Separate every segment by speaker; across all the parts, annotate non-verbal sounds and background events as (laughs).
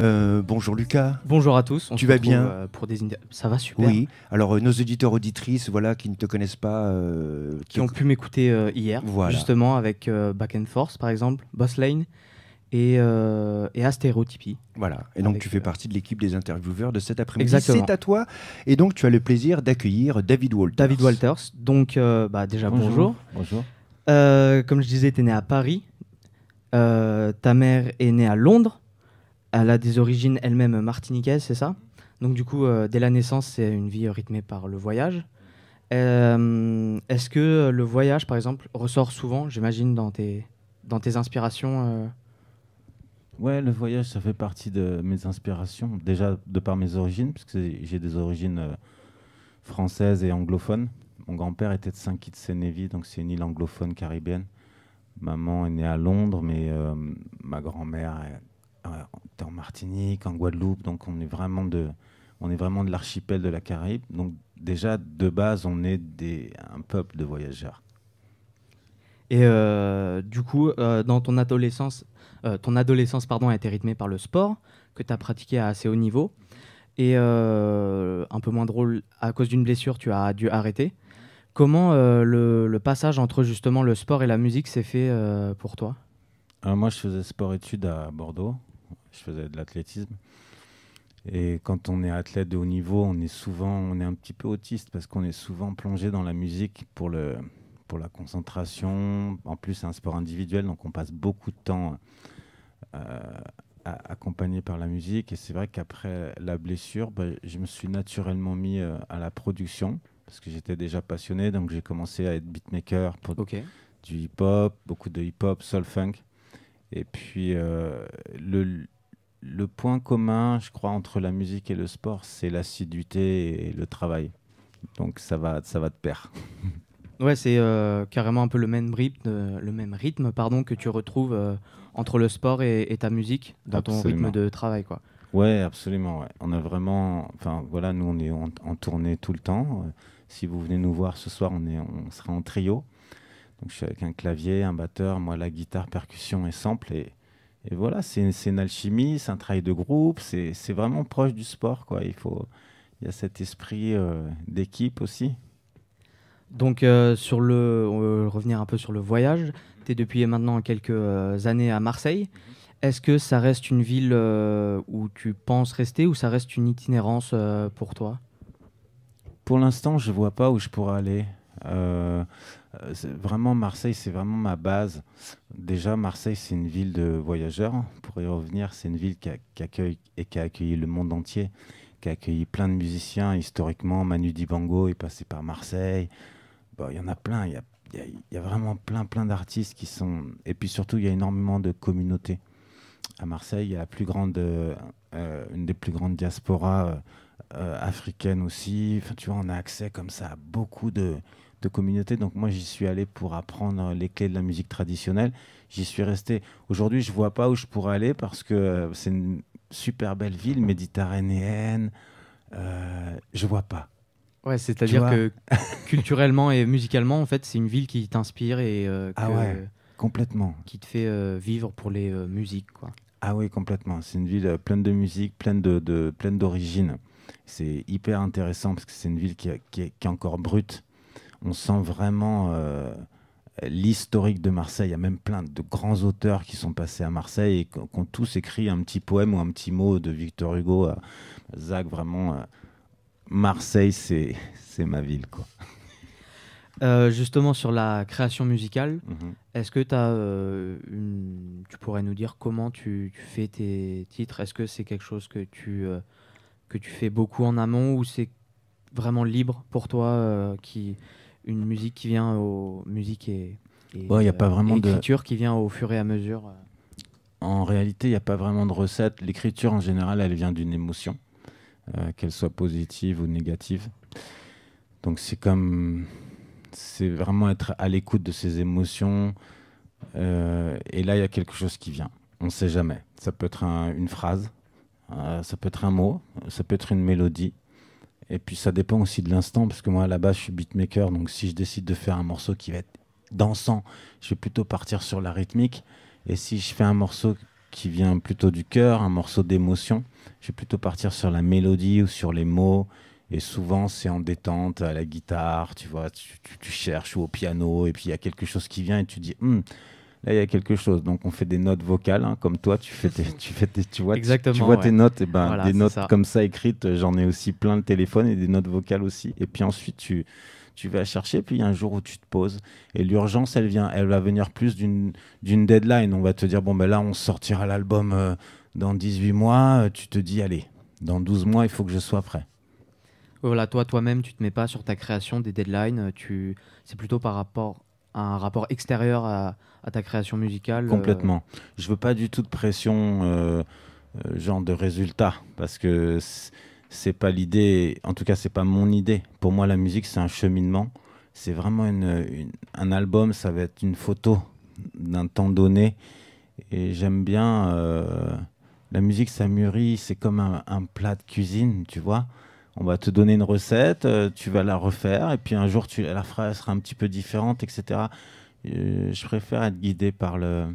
Speaker 1: Euh, bonjour Lucas. Bonjour à tous. tu vas bien euh, pour des Ça va super. Oui. Alors euh, nos auditeurs
Speaker 2: auditrices, voilà, qui ne te connaissent pas, qui, ont pu m'écouter hier, justement avec Back and Force par exemple, Boss Lane et, euh, et Voilà, et donc tu fais partie de l'équipe des intervieweurs de cet après-midi. Exactement. C'est à toi. Et donc tu as le plaisir d'accueillir David Walters. David Walters, donc bah, déjà Bonjour. bonjour. comme je disais, tu es né à Paris. ta mère est née à Londres. Elle a des origines elle-même martiniquaises, c'est ça Donc du coup, euh, dès la naissance, c'est une vie rythmée par le voyage. Euh, est-ce que le voyage, par exemple, ressort souvent, j'imagine, dans tes, dans tes inspirations euh Ouais, le voyage, ça fait partie de
Speaker 1: mes inspirations, déjà de par mes origines, parce que j'ai des origines françaises et anglophones. Mon grand-père était de Saint Kitts et Nevis, donc c'est une île anglophone caribéenne. Maman est née à Londres, mais ma grand-mère euh, en Martinique, en Guadeloupe, donc on est vraiment de, on est vraiment de l'archipel de la Caraïbe. Donc déjà de base, on est des, un peuple de voyageurs.
Speaker 2: Et euh, du coup, euh, dans ton adolescence, ton adolescence pardon, a été rythmée par le sport que tu as pratiqué à assez haut niveau. Et un peu moins drôle, à cause d'une blessure, tu as dû arrêter. Comment le, passage entre justement le sport et la musique s'est fait pour toi
Speaker 1: moi, je faisais sport-études à Bordeaux je faisais de l'athlétisme. Et quand on est athlète de haut niveau, on est souvent, on est un petit peu autiste parce qu'on est souvent plongé dans la musique pour, le, pour la concentration. En plus, c'est un sport individuel, donc on passe beaucoup de temps euh, accompagné par la musique. Et c'est vrai qu'après la blessure, ben, je me suis naturellement mis euh, à la production parce que j'étais déjà passionné. Donc j'ai commencé à être beatmaker pour du hip-hop, beaucoup de hip-hop, soul-funk. Et puis, euh, le, le point commun, je crois, entre la musique et le sport, c'est l'assiduité et le travail. Donc ça va, ça va de pair. (laughs)
Speaker 2: Ouais, c'est euh, carrément un peu le même rythme, euh, le même rythme pardon, que tu retrouves euh, entre le sport et, ta musique dans ton rythme de travail. Quoi.
Speaker 1: Ouais, absolument. On a vraiment. Enfin, voilà, nous, on est en, tournée tout le temps. Si vous venez nous voir ce soir, on, est, on sera en trio. Donc, je suis avec un clavier, un batteur, moi, la guitare, percussion et sample. Et et voilà, c'est une, alchimie, c'est un travail de groupe, c'est vraiment proche du sport. Quoi. Il, faut, il y a cet esprit euh, d'équipe
Speaker 2: aussi. Donc, euh, sur le, on revenir un peu sur le voyage. Tu es depuis maintenant quelques euh, années à Marseille. Mm-hmm. Est-ce que ça reste une ville où tu penses rester ou ça reste une itinérance pour toi Pour l'instant,
Speaker 1: je ne vois pas où je pourrais aller. Euh, euh, vraiment, Marseille, c'est vraiment ma base. Déjà, Marseille, c'est une ville de voyageurs. Pour y revenir, c'est une ville qui, a, et qui a accueilli le monde entier, qui a accueilli plein de musiciens. Historiquement, Manu Dibango est passé par Marseille. Il y en a plein. Il y a il vraiment plein, plein d'artistes qui sont. Et puis surtout, il y a énormément de communautés. À Marseille, il y a la plus grande, euh, une des plus grandes diasporas africaines aussi. tu vois, on a accès comme ça à beaucoup de, de communauté. Donc moi, j'y suis allé pour apprendre les clés de la musique traditionnelle. J'y suis resté. Aujourd'hui, je vois pas où je pourrais aller parce que euh, c'est une super belle ville méditerranéenne. Euh, je vois pas. Ouais, c'est-à-dire que
Speaker 2: (laughs) culturellement et musicalement, en fait, c'est une ville qui t'inspire et euh, ah complètement. Qui te fait vivre pour les musiques, quoi.
Speaker 1: Ah oui, complètement. C'est une ville pleine de musique, pleine de, de pleine d'origine. C'est hyper intéressant parce que c'est une ville qui, est, qui est encore brute on sent vraiment euh, l'historique de Marseille. Il y a même plein de grands auteurs qui sont passés à Marseille et qui ont tous écrit un petit poème ou un petit mot de Victor Hugo à euh, Zach. Vraiment, euh, Marseille, c'est ma
Speaker 2: ville. Quoi. justement, sur la création musicale, mhm. est-ce que tu pourrais nous dire comment tu, fais tes titres Est-ce que c'est quelque chose que tu, que tu fais beaucoup en amont ou c'est vraiment libre pour toi qui une musique qui vient musique et, a pas euh, vraiment écriture qui vient au fur et à mesure. Euh.
Speaker 1: En réalité, il n'y a pas vraiment de recette. L'écriture en général, elle vient d'une émotion, euh, qu'elle soit positive ou négative. Donc c'est comme c'est vraiment être à l'écoute de ses émotions. et là, il y a quelque chose qui vient. On ne sait jamais. Ça peut être une phrase, ça peut être un mot, ça peut être une mélodie, et puis ça dépend aussi de l'instant, parce que moi là-bas je suis beatmaker, donc si je décide de faire un morceau qui va être dansant, je vais plutôt partir sur la rythmique. Et si je fais un morceau qui vient plutôt du cœur, un morceau d'émotion, je vais plutôt partir sur la mélodie ou sur les mots. Et souvent c'est en détente, à la guitare, tu vois, tu, cherches ou au piano, et puis il y a quelque chose qui vient et tu dis, hmm, Là, il y a quelque chose. Donc, on fait des notes vocales, hein, comme toi, tu fais, (laughs) tu fais tu vois, tu, vois tes notes. Et eh ben, des notes comme ça écrites, j'en ai aussi plein le téléphone et des notes vocales aussi. Et puis ensuite, tu, tu vas chercher, puis il y a un jour où tu te poses. Et l'urgence, elle vient, elle va venir plus d'une d'une deadline. On va te dire, bon, ben là, on sortira l'album euh, dans 18 mois. Euh, tu te dis, allez, dans 12 mois, il faut que je sois prêt.
Speaker 2: Voilà, toi, toi-même, tu te mets pas sur ta création des deadlines. Euh, tu, c'est plutôt par rapport un rapport extérieur à, ta création musicale euh, Complètement.
Speaker 1: Je veux pas du tout de pression, euh, euh, genre de résultat, parce que c'est pas l'idée, en tout cas, c'est pas mon idée. Pour moi, la musique, c'est un cheminement. C'est vraiment un album, ça va être une photo d'un temps donné. Et j'aime bien. la musique, ça mûrit, c'est comme un, plat de cuisine, tu vois on va te donner une recette, euh, tu vas la refaire, et puis un jour, tu, la phrase sera un petit peu différente, etc. Euh, je préfère être guidé par la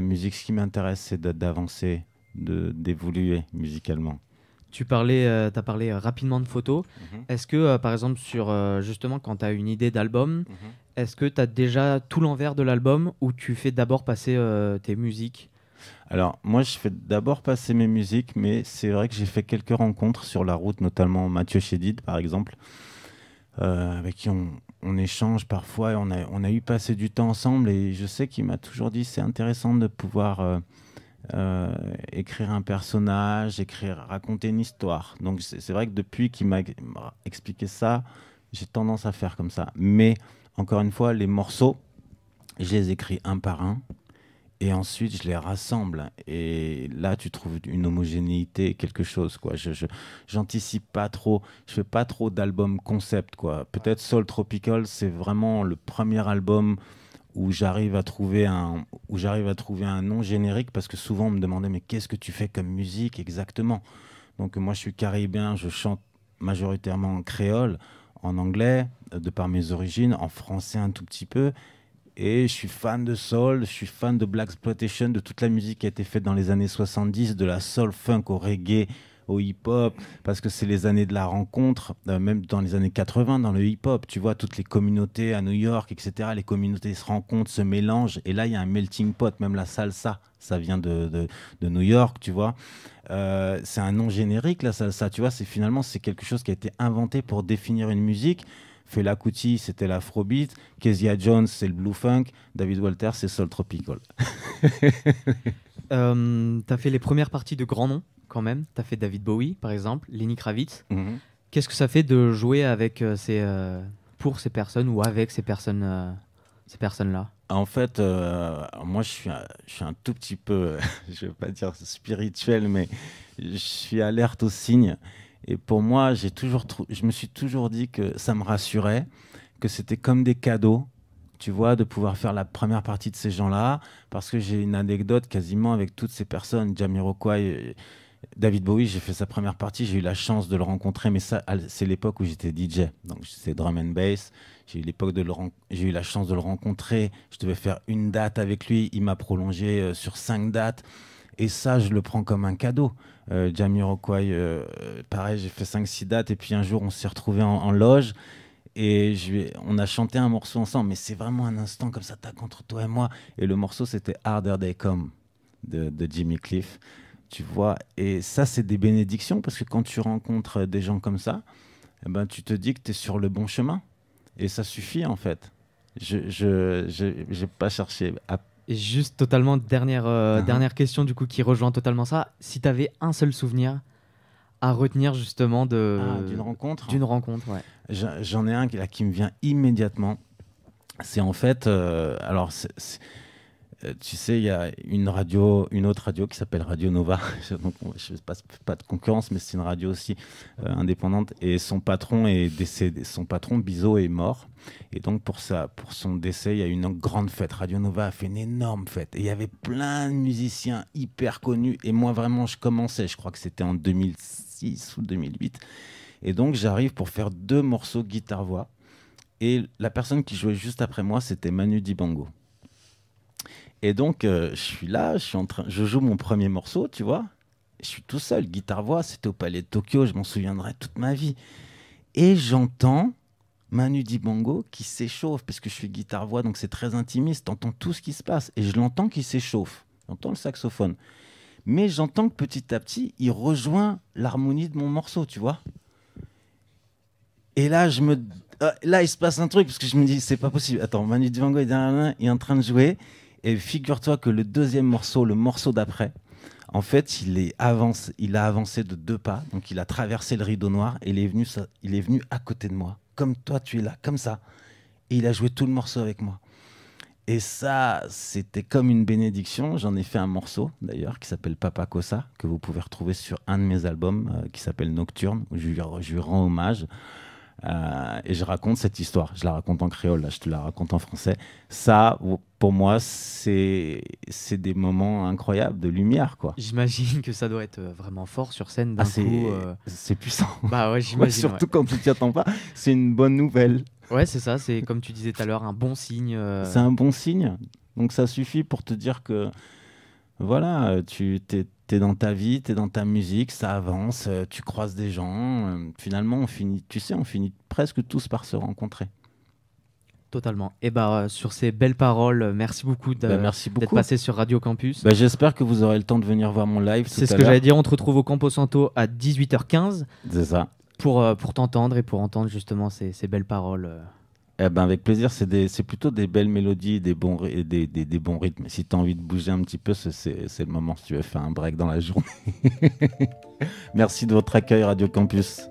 Speaker 1: musique. Ce qui m'intéresse, c'est d'avancer, d'évoluer musicalement.
Speaker 2: Tu parlais, euh, as parlé rapidement de photos. Mhm. Est-ce que, par exemple, sur justement quand tu as une idée d'album, mhm. est-ce que tu as déjà tout l'envers de l'album ou tu fais d'abord passer tes musiques
Speaker 1: alors, moi, je fais d'abord passer mes musiques, mais c'est vrai que j'ai fait quelques rencontres sur la route, notamment Mathieu Chédid, par exemple, euh, avec qui on, échange parfois et on a, eu passé du temps ensemble. Et je sais qu'il m'a toujours dit c'est intéressant de pouvoir euh, euh, écrire un personnage, écrire, raconter une histoire. Donc, c'est vrai que depuis qu'il m'a expliqué ça, j'ai tendance à faire comme ça. Mais encore une fois, les morceaux, je les écris un par un et ensuite je les rassemble. Et là, tu trouves une homogénéité, quelque chose. Quoi. Je j'anticipe pas trop. Je fais pas trop d'albums concept. Quoi. Peut-être Soul Tropical, c'est vraiment le premier album où j'arrive à trouver un où j'arrive à trouver un nom générique parce que souvent on me demandait mais qu'est-ce que tu fais comme musique exactement donc moi je suis caribéen je chante majoritairement en créole en anglais euh, de par mes origines en français un tout petit peu et je suis fan de soul, je suis fan de Black Exploitation, de toute la musique qui a été faite dans les années 70, de la soul funk au reggae, au hip-hop, parce que c'est les années de la rencontre, euh, même dans les années 80, dans le hip-hop, tu vois, toutes les communautés à New York, etc., les communautés se rencontrent, se mélangent, et là, il y a un melting pot, même la salsa, ça vient de, New York, tu vois. Euh, c'est un nom générique, la salsa, tu vois, c'est finalement, c'est quelque chose qui a été inventé pour définir une musique. Fela Kuti, c'était l'afrobeat. Kezia Jones, c'est le blue funk. David Walter, c'est
Speaker 2: soul tropical. (laughs) Euh, tu as fait les premières parties de grands noms, quand même. Tu as fait David Bowie, par exemple, Lenny Kravitz. Mhm. Qu'est-ce que ça fait de jouer avec euh, ces, euh, pour ces personnes ou avec ces personnes ces personnes-là
Speaker 1: En fait, moi, je suis, je suis un tout petit peu, (laughs) je ne vais pas dire spirituel, mais je suis alerte aux signes. Et pour moi, je me suis toujours dit que ça me rassurait, que c'était comme des cadeaux, tu vois, de pouvoir faire la première partie de ces gens-là, parce que j'ai une anecdote quasiment avec toutes ces personnes, Jamiroquai, euh, David Bowie, j'ai fait sa première partie, j'ai eu la chance de le rencontrer, mais ça, c'est l'époque où j'étais DJ, donc c'est drum and bass. J'ai eu l'époque de j'ai eu la chance de le rencontrer. Je devais faire une date avec lui, il m'a prolongé euh, sur cinq dates, et ça, je le prends comme un cadeau euh, Jamiroquai, euh, pareil, j'ai fait 5-6 dates et puis un jour on s'est retrouvé en, loge et je, on a chanté un morceau ensemble, mais c'est vraiment un instant comme ça, t'as contre toi et moi. Et le morceau c'était Harder Day Come de, de Jimmy Cliff, tu vois. Et ça, c'est des bénédictions parce que quand tu rencontres des gens comme ça, eh ben, tu te dis que tu es sur le bon chemin et ça suffit en fait. Je n'ai pas cherché à
Speaker 2: juste totalement, dernière, euh, mhm. dernière question du coup qui rejoint totalement ça. Si tu avais un seul souvenir à retenir justement ah, d'une rencontre, d'une rencontre,
Speaker 1: J'en ai un qui, là, qui me vient immédiatement. C'est en fait, euh, alors c'est, euh, tu sais, il y a une radio, une autre radio qui s'appelle Radio Nova. (laughs) Donc, je ne pas, de concurrence, mais c'est une radio aussi euh, indépendante. Et son patron est décédé. Son patron, Bizot, est mort. Et donc, pour, ça, pour son décès, il y a eu une grande fête. Radio Nova a fait une énorme fête. Et il y avait plein de musiciens hyper connus. Et moi, vraiment, je commençais. Je crois que c'était en 2006 ou 2008. Et donc, j'arrive pour faire deux morceaux guitare-voix. Et la personne qui jouait juste après moi, c'était Manu Dibango. Et donc, euh, je suis là, je suis en train, je joue mon premier morceau, tu vois. Je suis tout seul, guitare-voix, c'était au Palais de Tokyo, je m'en souviendrai toute ma vie. Et j'entends Manu Dibango qui s'échauffe, parce que je suis guitare-voix, donc c'est très intimiste, t'entends tout ce qui se passe. Et je l'entends qui s'échauffe, j'entends le saxophone. Mais j'entends que petit à petit, il rejoint l'harmonie de mon morceau, tu vois. Et là, je me... Euh, là, il se passe un truc, parce que je me dis, c'est pas possible. Attends, Manu Dibango est derrière est en train de jouer. Et figure-toi que le deuxième morceau, le morceau d'après, en fait, il, est avance, il a avancé de deux pas, donc il a traversé le rideau noir et il est venu, il est venu à côté de moi, comme toi tu es là, comme ça. Et il a joué tout le morceau avec moi. Et ça, c'était comme une bénédiction. J'en ai fait un morceau, d'ailleurs, qui s'appelle Papa Cosa, que vous pouvez retrouver sur un de mes albums, euh, qui s'appelle Nocturne, où je je lui rends hommage. Euh, et je raconte cette histoire. Je la raconte en créole, là, je te la raconte en français. Ça, pour moi, c'est des moments incroyables de lumière, quoi.
Speaker 2: J'imagine que ça doit être euh, vraiment fort sur scène. Ah, euh. c'est puissant. Bah ouais, (laughs) j'imagine. surtout quand tu t'y attends pas, c'est une bonne nouvelle. Ouais, c'est ça. C'est comme tu disais tout à l'heure, un bon signe. C'est un
Speaker 1: bon signe. Donc ça suffit pour te dire que voilà, tu t'es T'es dans ta vie, t'es dans ta musique, ça avance, euh, tu croises des gens. Euh, finalement, on finit, tu sais, on finit presque tous
Speaker 2: par se rencontrer. Totalement. Et eh bah, ben, euh, sur ces belles paroles, merci beaucoup bah, d'être passé sur Radio Campus. Bah, j'espère que vous aurez le temps de venir voir mon live. C'est ce que j'allais dire. On te retrouve au Campo Santo à 18h15. C'est ça. Pour, pour t'entendre et pour entendre justement ces, belles paroles.
Speaker 1: Eh ben avec plaisir, c'est plutôt des belles mélodies, des bons, des, des bons rythmes. Si tu as envie de bouger un petit peu, c'est le moment si tu veux faire un break dans la journée. (laughs) Merci de votre accueil, Radio Campus.